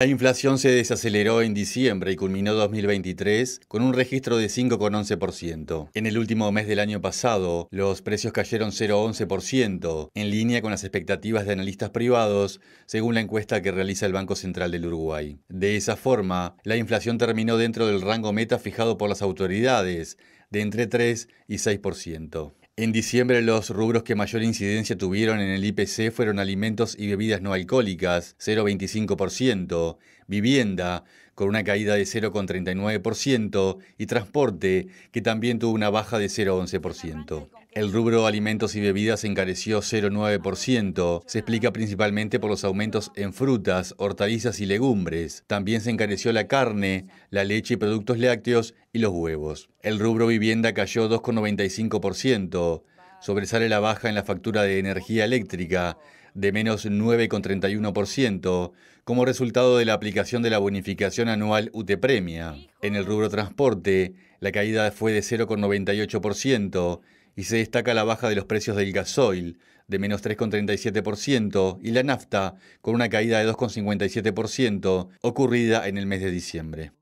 La inflación se desaceleró en diciembre y culminó 2023 con un registro de 5,11%. En el último mes del año pasado, los precios cayeron 0,11%, en línea con las expectativas de analistas privados, según la encuesta que realiza el Banco Central del Uruguay. De esa forma, la inflación terminó dentro del rango meta fijado por las autoridades, de entre 3 y 6%. En diciembre los rubros que mayor incidencia tuvieron en el IPC fueron alimentos y bebidas no alcohólicas, 0,25%, vivienda, con una caída de 0,39%, y transporte, que también tuvo una baja de 0,11%. El rubro alimentos y bebidas encareció 0,9%. Se explica principalmente por los aumentos en frutas, hortalizas y legumbres. También se encareció la carne, la leche y productos lácteos y los huevos. El rubro vivienda cayó 2,95%. Sobresale la baja en la factura de energía eléctrica, de menos 9,31%, como resultado de la aplicación de la bonificación anual UTEPremia. En el rubro transporte, la caída fue de 0,98%, y se destaca la baja de los precios del gasoil, de menos 3,37%, y la nafta, con una caída de 2,57%, ocurrida en el mes de diciembre.